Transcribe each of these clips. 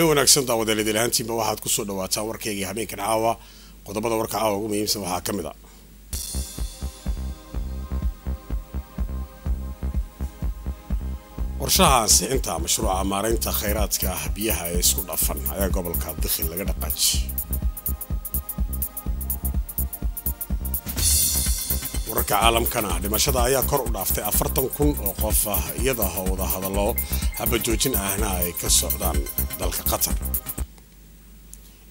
habeen wanaagsan daawadeelideel ahaantiinba waxaad kusoo dhawaataa warkaygii habeenkan caawa qodobada warka caawa ugu muhiimsan waxaa ka mid a ah. qorshaha ansixinta mashruuca maareynta khayraadka ah biyaha ee isku dhafan ayaa gobolka dikhi laga dhaqaaji wararka caalamkana dhimashada ayaa kor u dhaaftay afartan kun oo qof ah iyada wadahadallo habajoojin ahna ay ka socdaan dalka qatar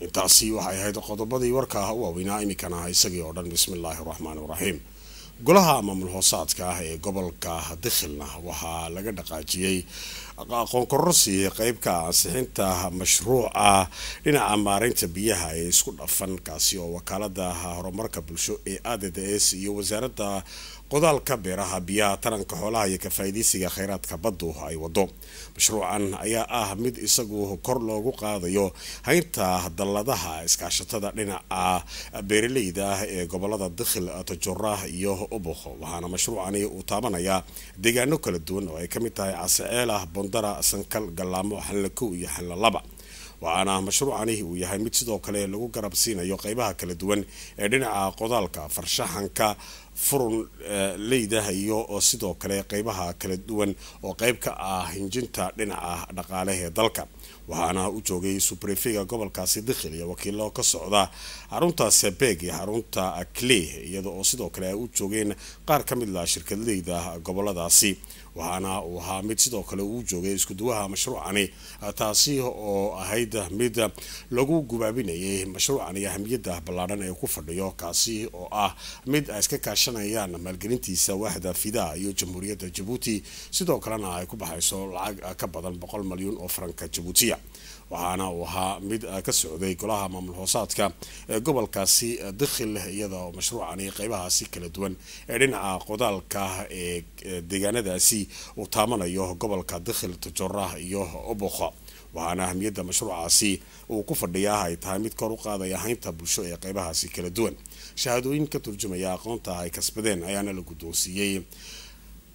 intaasi waxay ahayd qodobadii warka ah u waaweynaa iminkana isagii oo dhan bismi illaahi raxmaan raxiim golaha maamul hoosaadka ah ee gobolka dikhilna waxaa laga dhaqaajiyey aqoonkorro siiyey qeybka ansixinta mashruuca dhinaca maareynta biyaha ee isku dhafan kaasi oo wakaalada horumarka bulsho ee a d d s iyo wasaaradda qodaalka beeraha biyaha taranka xoolaha iyo ka faa'iidaysiga khayraadka baddu ay waddo mashruucan ayaa ah mid isagu kor loogu qaadayo haynta dalladaha iskaashatada dhinaca beeraleyda ee gobolada dikhil tajoorah iyo ubuqo waxaana mashruucani uu taabanayaa deegaano kala duwan oo ay ka mid tahay caaseceelah bondara sankal gallaamo xanla kow iyo xanla laba waxaana mashruucani uu yahay mid sidoo kale lagu garab siinayo qeybaha kala duwan ee dhinaca qodaalka farshaxanka furun eh, leyda hayo oo sidoo kale qeybaha kala duwan oo qeyb ka ah hinjinta dhinaca dhaqaalehee dalka waxaana u joogay subrefiga gobolkaasi dikhil iyo wakiilo ka socda xarunta sebeg iyo xarunta akle iyada oo sidoo kale ay u joogeen qaar ka mid la ah shirkadleyda goboladaasi waxaana uu ahaa mid sidoo kale uu joogay iskuduwaha mashruucani taasi oo ahayd mid lagu gubaabinayay mashruucani ahamiyada ballaadhan ee ku fadhiyo kaasi oo ah mid iska kaasha kaashanayaan maalgelintiisa waaxda fidaa iyo jamhuuriyadda jabuuti sidoo kalena ay ku baxayso lacag ka badan boqol malyuun oo faranka jabuutiya waxaana uu ahaa mid eh, ka socday golaha maamul hoosaadka ee eh, gobolkaasi eh, dikhil leh iyada oo mashruucani qeybahaasi kala duwan ee dhinaca qodaalka ee deegaanadaasi uu taamanayo gobolka dikhil tajoorah iyo oboqa waxaana ahmiyadda mashruucaasi uu ku fadhiyaah ay tahay mid kor u qaadaya haynta bulsho ee qeybahaasi kala duwan shahaadooyin ka turjumaya aqoonta ay kasbadeen ayaana la guddoonsiiyey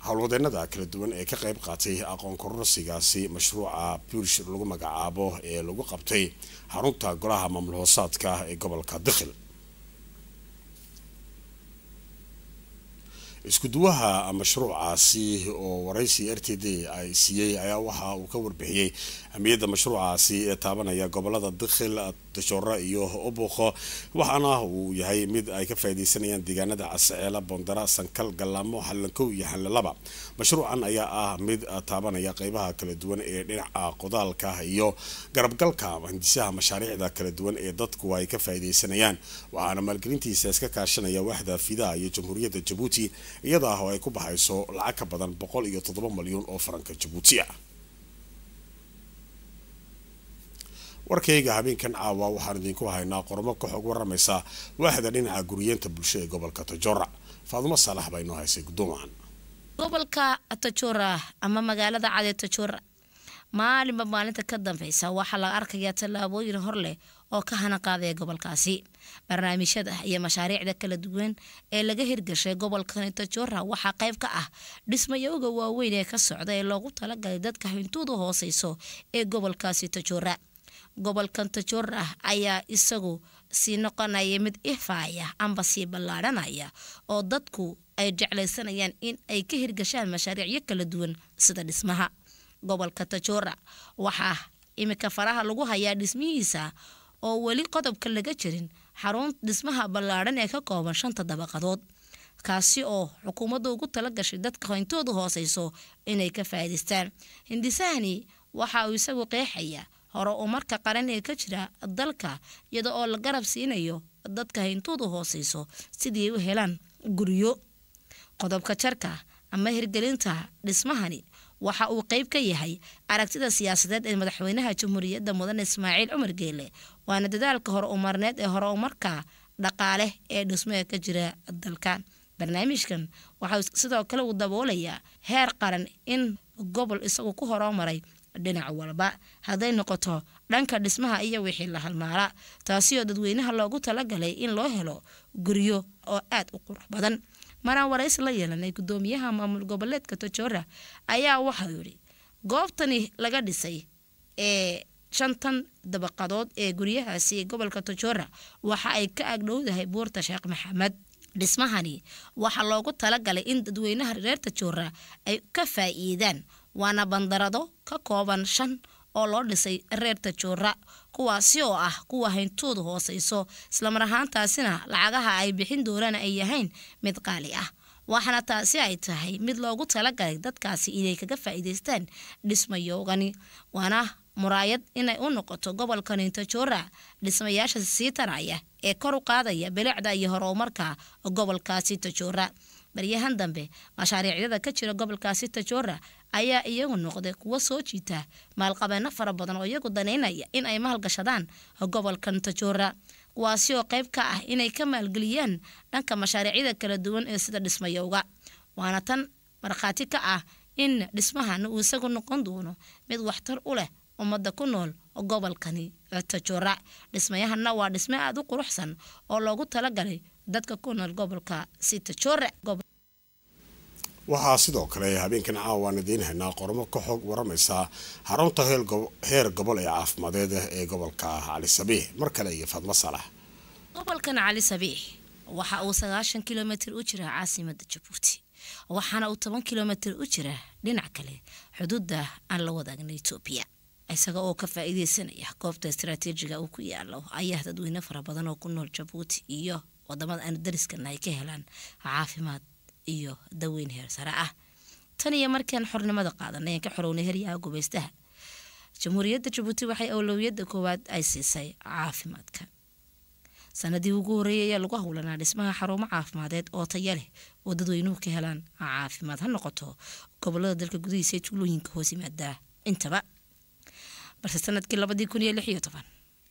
howlwadeenada kala duwan ee ka qayb qaatay aqoon kororsigaasi mashruuca buurish lagu magacaabo ee lagu qabtay xarunta golaha maamul hoosaadka ee gobolka dakhil iskuduwaha mashruucaasi oo waraysi r t d ay siiyey ayaa waxa uu ka warbixiyey amiyadda mashruucaasi ee taabanaya gobolada dikhil dashoora iyo ubuuqo waxaana uu yahay mid ay ka faaidaysanayaan deegaanada casaceela bondara sankal galaamo xalankow iyo xanlalaba mashruucan ayaa ah mid taabanaya qeybaha kala duwan ee dhinaca qodaalka iyo garabgalka hindisaha mashaariicda kala duwan ee dadku ay ka faaidaysanayaan waxaana maalgelintiisa iska kaashanaya waaxda fidaha iyo jamhuuriyadda jabuuti iyada ah oo ay ku baxayso lacag ka badan boqol iyo toddoba malyuun oo faranka jabuuti ah. warkayga habeenkan caawa ah waxaan idinku haynaa qormo ka xog waramaysa waaxda dhinaca guriyeenta bulsho ee gobolka tajora faadumo saalax baa inoo haysay guddoomahan gobolka tajora ama magaalada cad ee tajora maalinba maalinta ka dambeysa waxaa la arkayaa tallaabooyin hor leh oo ka hana hanaqaadaya gobolkaasi barnaamijyada iyo mashaariicda kala duwan ee laga hirgashay gobolkani tajora waxaa qayb ka ah dhismayooga waaweyn ee ka socda ee loogu talagalay dadka hintuudu hooseyso ee gobolkaasi tajora gobolkan tajoor ah ayaa isagu sii noqonaya mid ifaaya amba sii ballaadhanaya oo dadku ay jeclaysanayaan in ay ka hirgashaan mashaariicyo kala duwan sida dhismaha gobolka tajoora ah waxaa iminka faraha lagu hayaa dhismihiisa oo weli qodobka laga jirin xarun dhismaha ballaadhan ee ka kooban shanta dabaqadood kaasi oo xukuumadda ugu tala gashay dadka hoyntoodu hooseyso inay ka faa'idaystaan hindisahani waxa uu isagu qeexayaa hore umarka qaran ee ka jira dalka iyada oo la garab siinayo dadka hayntoodu hooseyso sidii ay u helaan guryo qodobka jarka ama hirgelinta dhismahani waxa uu qayb ka yahay aragtida siyaasadeed ee madaxweynaha jamhuuriyadda mudane ismaaciil cumar geele waana dadaalka hore umarneed ee hore umarka dhaqaale ee dhismaha ka jira dalka barnaamijkan waxaa sidoo kale uu daboolayaa heer qaran in gobol isagu ku horoo maray dhinac walba hadday noqoto dhanka dhismaha iyo wixii la halmaara taasioo dadweynaha loogu talagalay in loo helo guryo oo aad u qurux badan maraan warays la yeelanay gudoomiyaha maamul goboleedka tojoora ayaa waxau yidhi goobtani laga dhisay ee shantan dabaqadood ee guryahaasi gobolka tojoora waxa ay ka agdhowdahay buurta sheekh maxamed dhismahani waxaa loogu talagalay in dadweynaha reer tajoora ay ka faa'iidaan waana bandarado ka kooban shan oo loo dhisay reerta joora kuwaasi oo ah kuwa hayntoodu hoosayso islamar ahaantaasina lacagaha ay bixin doonaan ay yahayn mid qaali ah waxaana taasi ay tahay mid loogu talagalay dadkaasi inay kaga faa'iidaystaan dhismayoogani waana muraayad inay u noqoto gobolka nintajoora dhismayaasha sii taraya ee kor u qaadaya bilicda iyo horumarka gobolkaasi tajoora baryahan dambe mashaariicyada ka jira gobolkaasi tajoora ayaa iyagu noqday kuwo soo jiita maalqabeenno fara badan oo iyagu danaynaya in ay mahalgashadaan gobolkan tajoora kuwaasi oo qayb ka ah inay ka maalgeliyaan dhanka mashaariicyada kala duwan ee sida dhismayowga waana tan markhaati ka ah in dhismahan uu isagu noqon doono mid waxtar u leh ummadda ku nool gobolkani tajoora dhismayahanna waa dhisme aada u quruxsan oo loogu talagalay dadka ku nool gobolka si tajoora waxaa sidoo kale habeenkan ah caawaana deenahanaa qormo ka xoog waramaysa xarunta heer gobol ee caafimaadeed ee gobolka cali sabiix mar kale iyo faadmo salax gobolkan cali sabiix waxa uu sagaashan kilomitr u jira caasimada jabuuti waxaana uu toban kilomitr u jira dhinac kale xuduuda aan la wadaagna etoobiya isaga oo ka faa-iideysanaya goobta istaraatiijiga uu ku yaalo ayaa dadweyne fara badan oo ku nool jabuuti iyo wadamada aanu dariskana ka helaan caafimaad iyo daweyn heer sare ah tan iyo markaan xornimada qaadan ayaan ka xorownay heryaha gubaystaha jamhuuriyadda jabuuti waxay awlowiyadda koowaad ay siisay caafimaadka sanadii ugu horreeyay ayaa lagu howlanaa dhismaha xarumo caafimaadeed oo taya leh oo dadweynuhu ka helaan caafimaad ha noqoto gobolada dalka gudihiisa ee tuulooyinka hoos yimaadaa intaba balse sanadkii labadii kun iyo lix iyo toban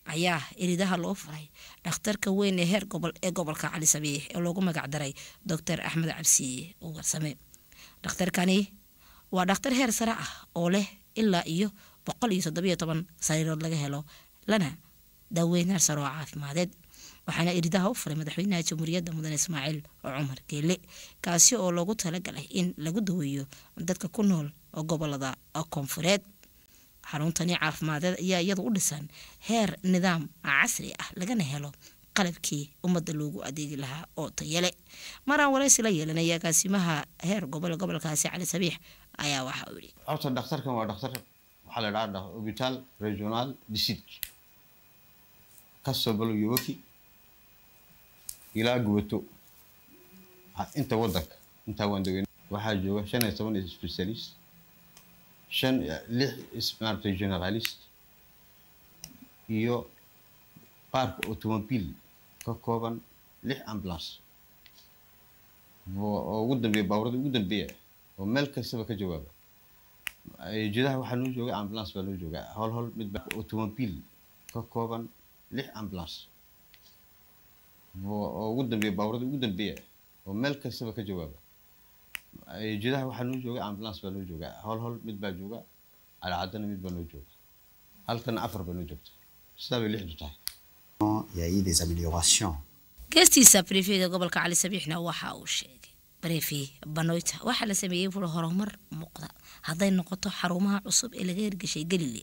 ayaa iridaha loo furay dhakhtarka weyn ee heer gobol ee gobolka cali sabiix ee loogu magacdaray doctor axmed cabsiiye oo garsame dhakhtarkani waa dhakhtar heer sare ah oo leh ilaa iyo boqol iyo toddobiyo toban sariirood laga helo lana daaweyn heer sare oo caafimadeed waxaana iridaha u furay madaxweynaha jamhuuriyadda mudan ismaaciil cumar geele kaasi oo loogu talagalay in lagu daweeyo dadka ku nool gobolada koonfureed xaruntani caafimaadee ayaa iyada u dhisan heer nidaam casri ah lagana helo qalabkii ummadda loogu adeegi lahaa oo tayale maraan waraysi la yeelanaya gaasimaha heer gobol gobolkaasi cali sabiix ayaa waxa uu yihi horta dhakhtarkan waa dhakhtar waxaa la dhaha hobitaal regional disiig kasoo balyoboki ilaa gubato inta wadanka intaa waandaweyn waxaa jooga shan iyo toban specialist shan lix ismaaragtay generalist iyo baarka automobil ka kooban lix ambulance oo ugu dambeeya baaburada ugu dambeeya oo meel kastaba ka jawaaba jidaha waxaa noo jooga ambulance baa noo jooga hol hol midba automobil ka kooban lix ambulance oo ugu dambeeya baaburada ugu dambeeya oo meel kastaba ka jawaaba jidaha waxaa loo jooga ambulance baa loo jooga hol hol mid baa jooga alcadana mid baa loo jooga halkan afar baa loo joogta sidaa lixdu tahay geestiisa prefeda gobolka cali sabiixna waxa uu sheegay bareefiyey banoyta waxaa la sameeyey bui horumar muuqda hadday noqoto xarumaha cusub ee laga hirgeshay galile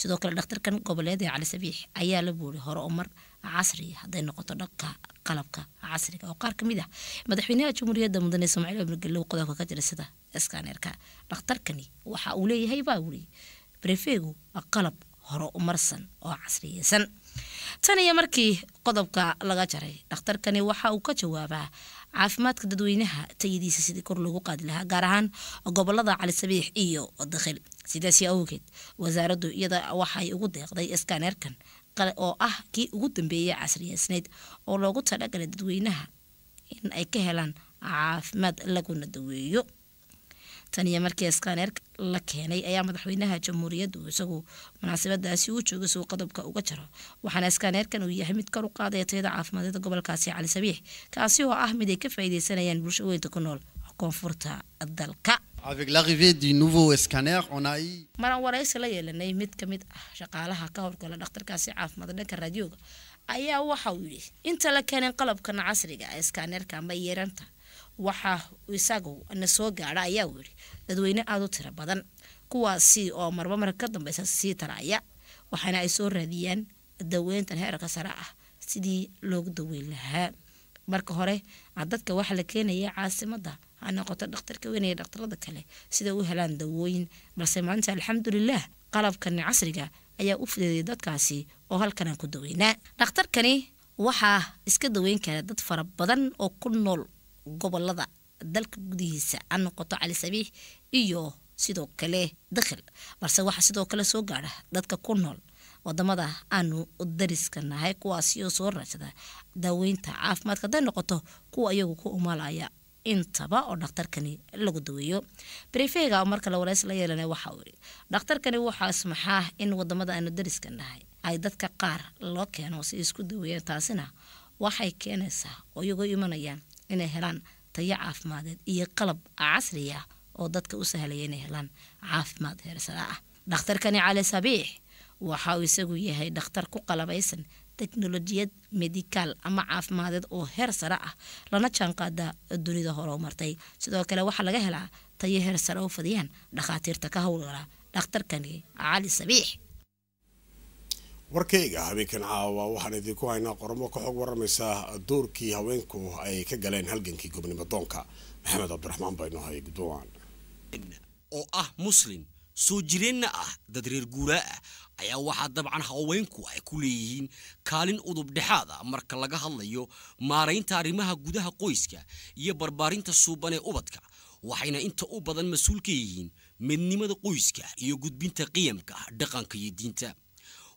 sidoo kale dhakhtarkan goboleed ee cali ayaa la buuri horumar casriya ah. hadday noqoto dhanka qalabka casriga oo ah. qaar kamid ah madaxweynaha jamhuuriyadda mudane soomaciil ibnigalow qodobka ka jira sida skaaneerka dhakhtarkani waxa uu leeyahay baa wuri brefegu qalab horumarsan oo casriyeysan tan iyo markii qodobka laga jaray dhakhtarkani waxa uu ka jawaabaa caafimaadka dadweynaha tayadiisa sidii kor loogu qaadi lahaa gaar ahaan gobolada cali sabiix iyo dakhil sidaasi awgeed wasaaraddu iyada waxay ugu deeqday skanerkan oo ah kii ugu dambeeyay casriyeysnayd oo loogu talagalay dadweynaha in ay ka helaan caafimaad laguna daweeyo tan iyo markii skaneer la keenay ayaa madaxweynaha jamhuuriyaddu isagu munaasabadaasi uu joogay suu qodobka uga jaro waxaana skaneerkan uu yahay mid kor u qaadaya tayada caafimaadada gobolkaasi cali sabiix kaasi oo ah mid ay ka faaideysanayaan bulsho weynta ku nool koonfurta dalka maran waraysi la yeelanay mid ka mid ah shaqaalaha ka howlgala dhakhtarkaasi caafimaad dhanka raadiyooga ayaa waxa uu yidhi inta la keenin qalabkan casriga ah ee skaaneerka ma yeeranta waxaa isagu na soo gaadha ayaa wiri dadweyne aada u tiro badan kuwaasi oo marba marka ka dambeysa sii taraaya waxaana ay soo raadiyaan daweyntan heerka sare ah sidii loogu daweyn lahaa marka hore ah dadka waxaa la keenaya caasimada ha noqoto dhakhtarka weyn iyo dhakhtarada kale sida u helaan dawooyin balse maanta alxamdulilah qalabkani casriga ayaa u fudeedaya dadkaasi oo halkanaan ku daweynaa dhakhtarkani waxaa iska daweyn kara dad fara badan oo ku nool gobolada dalka gudihiisa ha noqoto cali sabiix iyo sidoo kale dakhil balse waxaa sidoo kale soo gaadha dadka ku nool wadamada aanu dariska nahay kuwaasi oo soo raajada daaweynta caafimaadka haday noqoto kuwa iyagu ku umalaya intaba oo dhaktarkani lagu daweeyo brifega oo markale walays la yeelana waxauu yidhi dhakhtarkani waxaa smaxaa in wadamada aanu dariska nahay ay dadka qaar loo keeno si isku daweeyaan taasina waxay keenaysaa oo iyagoo imanayaan inay helaan tayo caafimaadeed iyo qalab casri ah oo dadka u sahlaya inay helaan caafimaad heersada ah dhakhtarkani cali sabiix waxa uu isagu yahay dhakhtar ku qalabaysan teknolojiyad medikaal ama caafimaadeed oo heer sare ah lana jaanqaada dunida hore martay sidoo kale waxaa laga helaa tayo heer sare u fadiyaan dhakhaatiirta ka howlgala dhakhtarkani cali sabiix warkayga habeenkan caawa waxaan idinku haynaa qormo ka xog waramaysa duurkii haweenku ay ka galeen halgankii gobnimo doonka maxamed cabdiraxmaan baynohay guddoowaan oo ah muslim soo jireenna ah dad reer guuraa ah ayaa waxaa dabcan haweenku ay ku leeyihiin kaalin udub dhexaada marka laga hadlayo maaraynta arrimaha gudaha qoyska iyo barbaarinta suuban ee ubadka waxayna inta u badan mas-uul ka yihiin midnimada qoyska iyo gudbinta qiyamka dhaqanka iyo diinta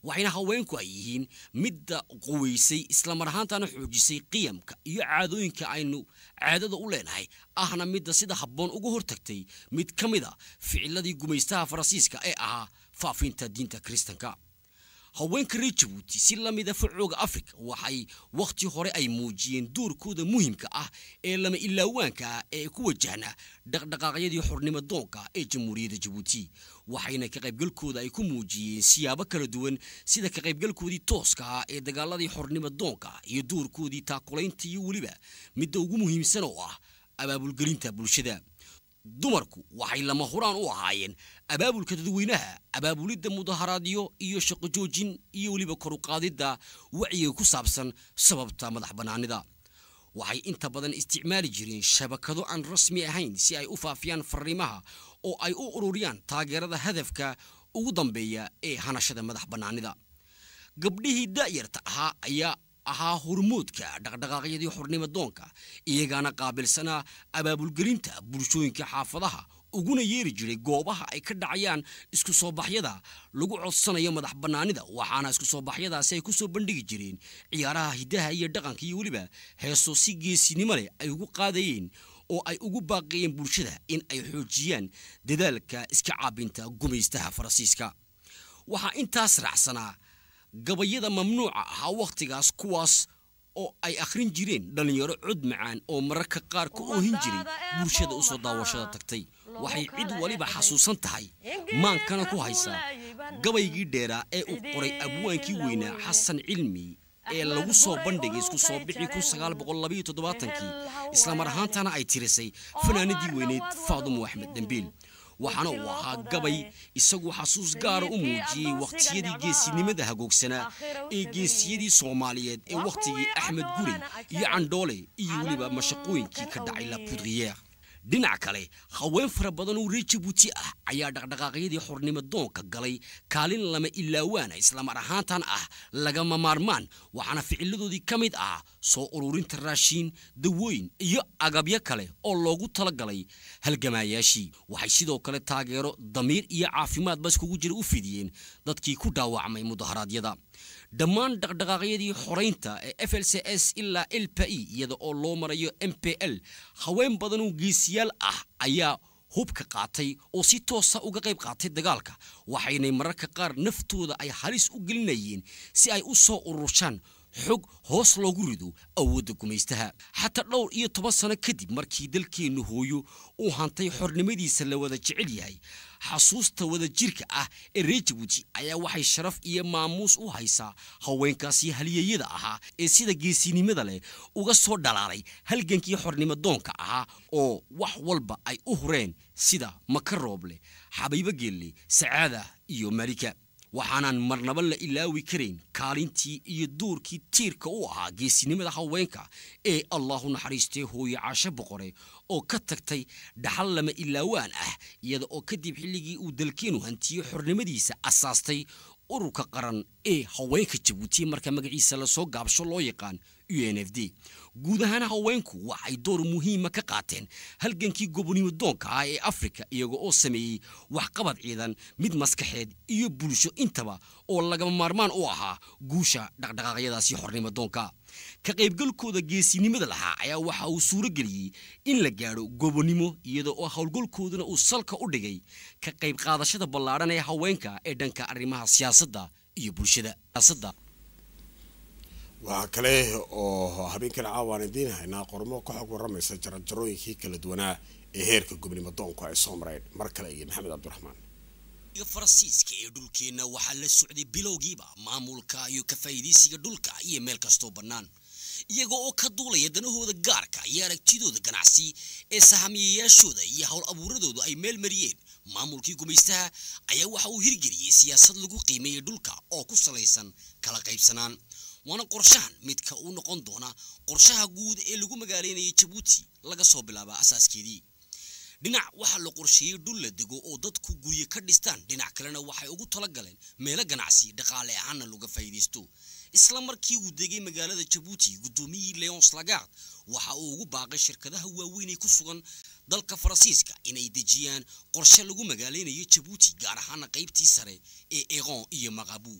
waxayna haweenku ay yihiin midda quwaysay islamar ahaantana xoojisay qiyamka iyo caadooyinka aynu caadada u leenahay ahna midda sida habboon uga hortagtay mid ka mid a ficiladii gumaystaha faransiiska ee ahaa faafinta diinta kiristanka haweenka reer jabuuti si la a ah fucooga afrika waxay wakhti hore ay muujiyeen doorkooda muhiimka ah ee lama ilaawaanka ah ee ku wajahna dhaqdhaqaaqyadii xornimo doonka ee jamhuuriyadda jabuuti waxayna ka qaybgalkooda ay ku muujiyeen siyaabo kala duwan sida ka qaybgalkoodii tooskaha ah ee dagaaladii xornimo doonka iyo doorkoodii taakulaynta iyo weliba midda ugu muhiimsan oo ah abaabulgelinta bulshada dumarku waxay lama huraan u ahaayeen abaabulka dadweynaha abaabulidda mudaharaadyo iyo shaqo joojin iyo weliba koruqaadidda wacyiga ku saabsan sababta madax bannaanida waxay inta badan isticmaali jireen shabakado aan rasmi ahayn si ay u faafiyaan fariimaha oo ay u ururiyaan taageerada hadafka ugu dambeeya ee hanashada madax bannaanida gabdhihii da'yarta ahaa ayaa ahaa hurmuudka dhaqdhaqaaqyadii xurnimo doonka iyagaana qaabilsanaa abaabulgelinta bulshooyinka xaafadaha uguna yeeri jiray goobaha ay ka dhacayaan isku soo baxyada lagu codsanayo madax bannaanida waxaana isku soo baxyadaasi ay ku soo bandhigi jireen ciyaaraha hiddaha iyo dhaqanka iyo weliba heeso si geesinimo leh ay ugu qaadayeen oo ay ugu baaqayeen bulshada in ay xoojiyaan dadaalka iska caabinta gumaystaha farasiiska waxaa intaas raacsanaa gabayada mamnuuca ahaa wakhtigaas kuwaas oo ay akhrin jireen dhallinyaro cod macaan oo mararka qaar ka oohin jiray bulshada usoo daawashada tagtay waxay cid waliba xasuusan tahay maankana ku haysaa gabaygii dheeraa ee uu qoray abwaankii weynaa xasan cilmi ee lagu soo bandhigay isku soo bixii kun sagaal boqol labayo toddobaatankii islamar ahaantana ay tirisay fanaanadii weyneed faadumo axmed dembiil waxaana uu ahaa gabay isaguo xasuus gaara u muujiyey wakhtiyadii geesinimada hagoogsanaa ee geesiyadii soomaaliyeed ee wakhtigii axmed gurey iyo candhoole iyo weliba mashaqooyinkii ka dhacay labuudriyeer dhinac kale haween fara badan oo reer jabuuti ah ayaa dhaqdhaqaaqyadii xornimo doonka galay kaalin lama ilaawaana islamar ahaantan ah lagama maarmaan waxaana ficiladoodii ka mid ah soo ururinta raashiin dawooyin iyo agabyo kale oo loogu tala galay halgamaayaashii waxay sidoo kale taageero damiir iyo caafimaadba iskugu jira u fidiyeen dadkii ku dhaawacmay mudaharaadyada dhammaan dhaqdhaqaaqyadii xoraynta ee f l c s ilaa l p e iyada oo loo marayo m p l haween badanoo geesiyaal ah ayaa hubka qaatay oo si toosa uga qayb qaatay dagaalka waxaynay mararka qaar naftooda ay halis u gelinayeen si ay u soo ururshaan xog hoos loogu rido awoodda gumaystaha xataa dhowr iyo toban sano kadib markii dalkeennu hooyo uu hantay xornimadiisa la wada jecel yahay xasuusta wada jirka ah ee reejabuuti ayaa waxay sharaf iyo maamuus u haysaa haweenkaasi halyeeyada ahaa ee sida geesinimada leh uga soo dhalaalay halgankii xornimo doonka ahaa oo wax walba ay u hureen sida maka rooble xabiibo geelle sacaada iyo malika waxaanaan marnaba la ilaawi karayn kaalintii iyo duurkii tiirka u ahaa geesinimada haweenka ee allaahu naxariistee hooye caasho boqore oo ka tagtay dhaxal lama ilaawaan ah iyada oo kadib xilligii uu dalkeenu hantiyo xornimadiisa asaastay ururka qaran ee haweenka jabuuti marka magaciisa lasoo gaabsho loo yaqaan u n f d guud ahaan haweenku waxay door muhiima ka qaateen halgankii gobonimo doonka ah ee afrika iyaga oo sameeyey waxqabad ciidan mid maskaxeed iyo bulsho intaba oo lagama maarmaan u ahaa guusha dhaqdhaqaaqyadaasi xornimo doonka ka qaybgalkooda geesinimada lahaa ayaa waxa uu suuro geliyey in la gaadho gobonimo iyada oo howlgalkoodana uu salka u dhigay ka qayb qaadashada ballaadhan ee haweenka ee dhanka arrimaha siyaasadda iyo bulshada waxaa kale oo habeenkan caawaan idiin haynaa qormo ka xog warramaysa jarjarooyinkii kala duwanaa ee heerka gobnimo doonka ee soo mareen mar kale iyo maxamed cabdiraxmaan faransiiska ee dhulkeenna waxaa la socday bilowgiiba maamulka iyo ka kafaa'iidaysiga dhulka iyo meel kastoo bannaan iyaga oo ka duulaya danahooda gaarka iyo aragtidooda ganacsi ee sahamiyayaashooda iyo howl abuuradooda ay meel mariyeen maamulkii gumaystaha ayaa waxa uu hirgeliyey siyaasad lagu qiimeeyay dhulka oo ku salaysan kala qaybsanaan waana qorshahan midka uu noqon doona qorshaha guud ee lagu magaalaynayay jabuuti laga soo bilaaba asaaskeedii dhinac waxaa la qorsheeyey dhul la dego oo dadku guryo ka dhistaan dhinac kalena waxay ugu tala galeen meelo ganacsi dhaqaale ahaanna laga faa'iidaysto isla markii uu degay magaalada jabuuti guddoomiyii leons lagard waxa uu ugu baaqay shirkadaha waaweynay ku sugan dalka faransiiska inay dejiyaan qorshe lagu magaaleynayo jabuuti gaar ahaana qaybtii sare ee eron iyo maqabu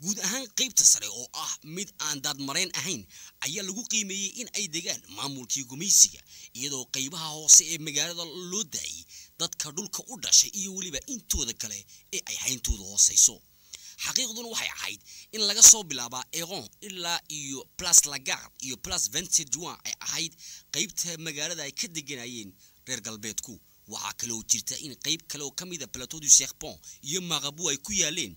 guud ahaan qaybta sare oo ah mid aan daadmareen ahayn ayaa lagu qiimeeyey in ay degaan maamulkii gumaysiga iyadoo qaybaha hoose ee magaalada loo daayay dadka dhulka u dhashay iyo weliba intooda kale ee ay hayntooda hoosayso xaqiiqduna waxay ahayd in laga soo bilaabaa eron ilaa iyo plas lagard iyo plas ventedin ay ahayd qaybta magaalada ay ka deganayeen reer galbeedku waxaa kale kaloo jirta in qayb oo ka mida plateau du serpon iyo maqabu ay ku yaaleen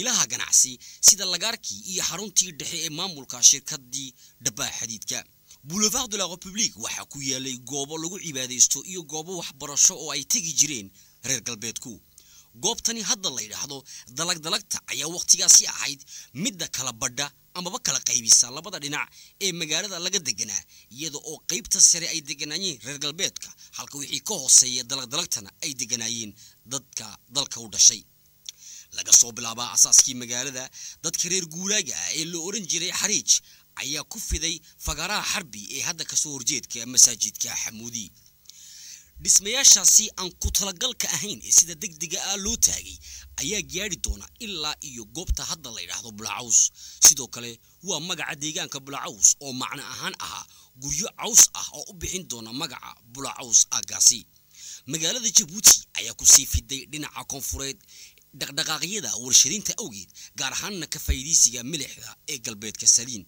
ilaha ganacsi sida lagaarkii iyo xaruntii dhexe ee maamulka shirkadii dhabaha xadiidka boulevard de la republique waxaa ku yaalay goobo lagu cibaadaysto iyo goobo waxbarasho oo ay tegi jireen reer galbeedku goobtani hadda la yidhaahdo dalag dalagta ayaa wakhtigaasi ahayd midda kala badha amaba kala qaybisa labada dhinac ee magaalada laga deganaa iyada oo qaybta sare ay deganaayeen reer galbeedka halka wixii ka hooseeya dalagdalagtana ay deganaayeen dadka dalka u dhashay laga soo bilaabaa asaaskii magaalada dadka reer guuraaga ah ee la oran jiray xariij ayaa ku fiday fagaraha xarbi ee hadda kasoo horjeedka masaajidka xamuudi dhismayaashaasi aan ku talagalka ahayn ee sida degdega ah loo taagay ayaa gaadhi doona ilaa iyo goobta hadda la yidhaahdo bulacaws sidoo kale waa magaca deegaanka bulacaws oo macno ahaan ahaa guryo caws ah oo u bixin doona magaca bulacaws aagaasi magaalada jabuuti ayaa kusii fiday dhinaca koonfureed dhaqdhaqaaqyada warshadinta awgeed gaar ahaanna ka faa'iidaysiga milixda ee galbeedka saliin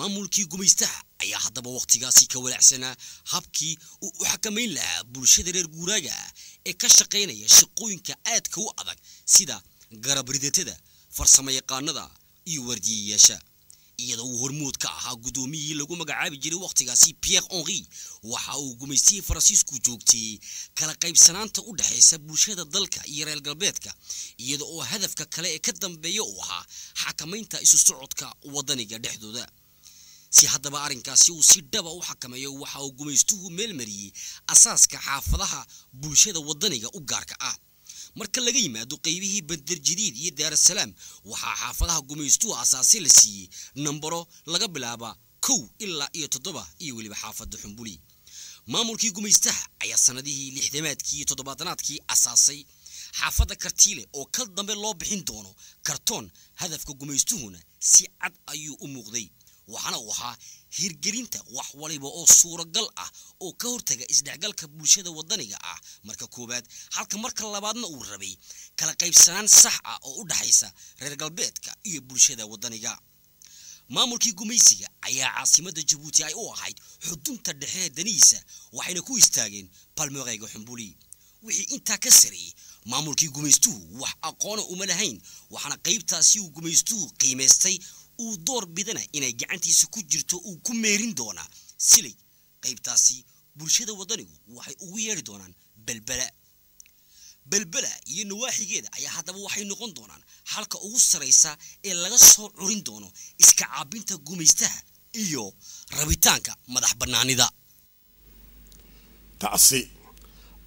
maamulkii gumaystaha ayaa haddaba wakhtigaasi ka walaacsanaa habkii uu u xakamayn lahaa bulshada reer guuraaga ee ka shaqaynaya shaqooyinka aadka u adag sida garabridatada farsamo yaqaanada iyo waardiyayaasha iyadoo uu hormood ka ahaa guddoomiyihii lagu magacaabi jiray wakhtigaasi pierre henri waxa uu gumaystihii faransiisku joogtay kala qaybsanaanta u dhexaysa bulshada dalka iyo reer galbeedka iyada oo hadafka kale ee ka dambeeya u ahaa xakamaynta isu socodka wadaniga dhexdooda si haddaba arrinkaasi uu si dhaba ah u xakameeyo waxa uu gumaystuhu meel mariyey asaaska xaafadaha bulshada wadaniga u gaarka ah marka laga yimaado qaybihii banderjadiid iyo daarasalaam waxaa xaafadaha gumaystuhu asaasi la siiyey nambaro laga bilaaba kow ilaa iyo toddoba iyo weliba xaafada xumbuli maamulkii gumaystaha ayaa sanadihii lixdamaadkii iyo toddobaatanaadkii asaasay xaafadda kartiile oo kal dambe loo bixin doono kartoon hadafka gumaystuhuna si cad ayuu u muuqday waxaana uu ahaa hirgelinta wax waliba oo suuragal ah oo ka hortaga isdhexgalka bulshada wadaniga ah marka koowaad halka marka labaadna uu rabay kala qaybsanaan sax ah oo u dhexaysa reer galbeedka iyo bulshada wadaniga maamulkii gumaysiga ayaa caasimada jabuuti ay u ahayd xudunta dhexe daniisa waxayna ku istaageen balmoqeyga xumbuli wixii intaa ka sareeyey maamulkii gumaystuhu wax aqoona uma lahayn waxaana qaybtaasi uu gumaystuhu qiimaystay uu door bidana inay gacantiisa ku jirto uu ku meerin doonaa siley qaybtaasi bulshada wadanigu waxay ugu yeedhi doonaan belbela belbela iyo nawaaxigeeda ayaa haddaba waxay noqon doonaan xalka ugu saraysa ee laga soo curin doono iska caabinta gumaystaha iyo rabitaanka madax bannaanida taasi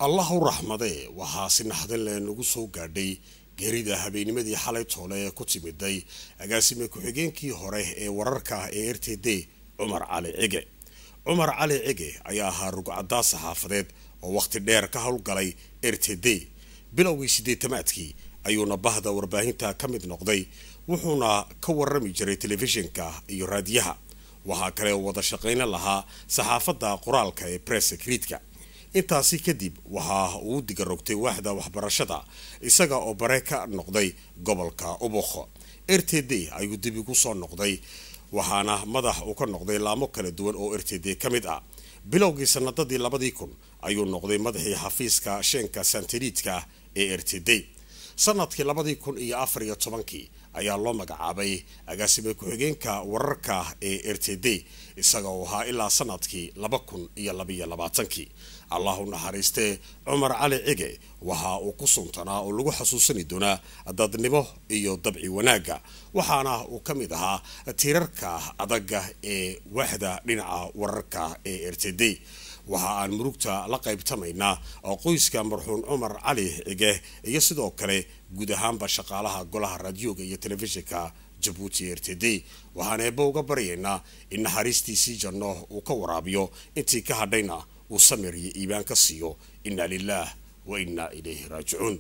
allahu raxmadee waxaa si naxdin leenagu soo gaadhay geerida habeenimadii xalay toole ee ku timiday agaasime ku-xigeenkii hore ee wararka ee r t d cumar cali cige cumar cali cige ayaa ahaa rugcadaa saxaafadeed oo wakhti dheer ka howlgalay r t d bilowgii sideetamaadkii ayuuna bahda warbaahinta ka mid noqday wuxuuna ka warami jiray telefishinka iyo raadiyaha waxaa kale oo wada shaqayna lahaa saxaafadda qoraalka ee press kriidka intaasi kadib waxaa uu digarogtay waaxda waxbarashada isaga oo bare ka noqday gobolka ubukho r t d ayuu dib igu soo noqday waxaana madax uu ka noqday laamo kala duwan oo r t d ka mid ah bilowgii sanadadii labadii kun ayuu noqday madaxii xafiiska sheenka santiriidka ee r t d sanadkii labadii kun iyo afar iyo tobankii ayaa loo magacaabay agaasiba ku-xigeenka wararka ee r t d isaga oo ahaa ilaa sanadkii laba kun iyo labaiyo labaatankii allah naxariiste cumar cali cige waxa uu ku suntanaa oo lagu xasuusani doonaa dadnimo iyo dabci wanaagga waxaana uu ka mid ahaa tirarka adaga ee waaxda dhinaca wararka ee r t d waxa aan murugta la qaybtamaynaa qoyska marxuun cumar cali cige iyo sidoo kale guud ahaanba shaqaalaha golaha raadiyooga iyo telefishinka jabuuti r t d waxaan eebba uga baryaynaa in naxariistiisii janno uu ka waraabiyo intii ka hadhayna uu samir iyo iibaan ka siiyo inna lilaah wa innaa ilayhi raajicuun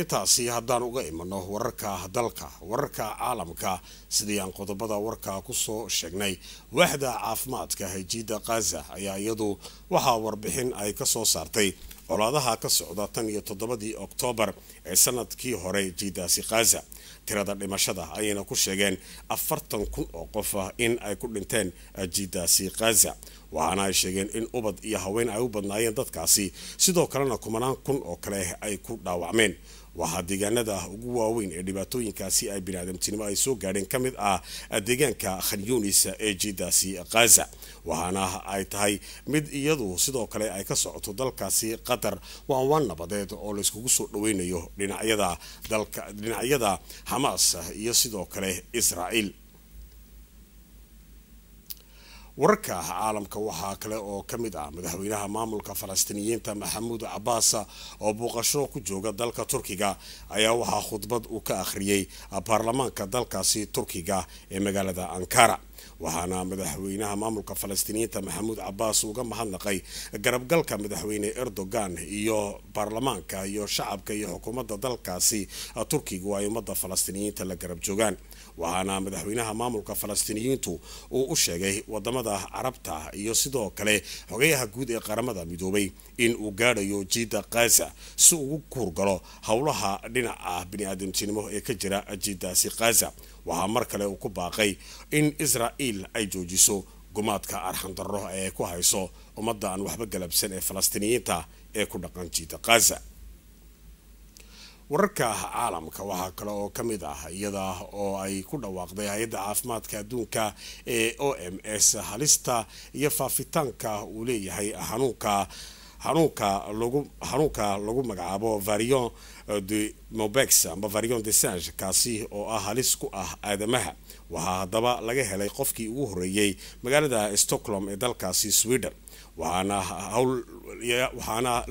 intaasi haddaan uga imano wararka dalka wararka caalamka sidii aan qodobada warkaa kusoo sheegnay waaxda caafimaadka hajiida khaza ayaa iyadu waxaa warbixin ay kasoo saartay colaadaha ka socda tan iyo toddobadii oktoobar ee sanadkii hore jiidaasi khaza tirada dhimashada ayayna ku sheegeen afartan kun oo qof ah in ay ku dhinteen jiidaasi khaza waxaana ay sheegeen in ubad iyo haween ay u badnaayeen dadkaasi sidoo kalena kumanaan kun oo kale ay ku dhaawacmeen waxaa deegaanada ah ugu waaweyn ee dhibaatooyinkaasi ay biniaadamtinimo ay soo gaadheen ka mid ah eh, deegaanka khan yunis eh, ee jidaasi khaza waxaana ah ay tahay mid iyadu sidoo kale ay ka socoto dalkaasi qatar waa waan nabadeed oo layskugu soo dhaweynayo dhinacyada xamaas eh, iyo sidoo kale israa'iil wararka ah caalamka waxaa kale oo ka mid ah madaxweynaha maamulka falastiiniyiinta maxamuud cabaasa oo booqasho ku jooga dalka turkiga ayaa waxaa khudbad uu ka akhriyey baarlamaanka dalkaasi turkiga ee magaalada ankara waxaana madaxweynaha maamulka falastiiniyiinta maxamuud cabaas uga mahadnaqay garabgalka madaxweyne erdogan iyo baarlamaanka iyo shacabka iyo xukuumadda dalkaasi turkigu ay ummadda falastiiniyiinta la garab joogaan waxaana madaxweynaha maamulka falastiiniyiintu uu u sheegay wadamada carabta iyo sidoo kale xogayaha guud ee qaramada midoobay in uu gaadhayo jiida khaza si ugu kuurgalo howlaha dhinaca bini-aadamtinimo ee ka jira jiidaasi khaza waxaa mar kale uu ku baaqay in israa'iil ay joojiso gumaadka arxandarro ee ku hayso ummadda aan waxba galabsan ee falastiiniyiinta ee ku dhaqan jiida khaza wararka ah caalamka waxaa kale oo ka mid ah iyada oo ay ku dhawaaqday hay-adda caafimaadka adduunka ee o m s halista iyo faafitaanka uu leeyahay xanuunka xanuunka lagu xanuunka lagu magacaabo varion Eh, de mobex amba varion desange kaasi oo ah halis ku ah aadamaha waxaa haddaba laga helay qofkii ugu horeeyey magaalada stockholm ee dalkaasi sweden waxaana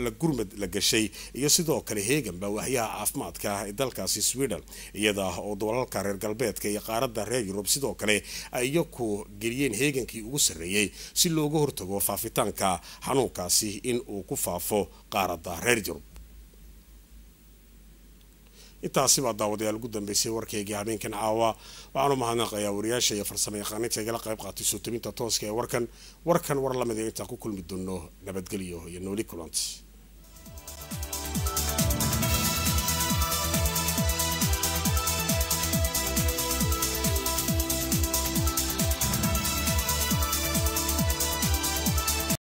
la gurmad la gashay iyo sidoo kale heeganba waxyaha caafimaadka ah ee dalkaasi sweden iyada oo dalalka reer galbeedka iyo qaaradda reer yurub sidoo kale ay iyaku geliyeen heegankii ugu sarreeyey si looga hortago faafitaanka xanuunkaasi in uu ku faafo qaaradda reer yurub intaasi baa daawadayaal ugu dambeysay warkaygai habeenkan caawa waxaanu mahadnaqayaa wariyaasha iyo farsamo yaqaaniinta igala qayb qaatay suutubinta tooska ee warkan warkan war lamid intaan ku kulmi doono nabadgelyo iyo nooli kulanti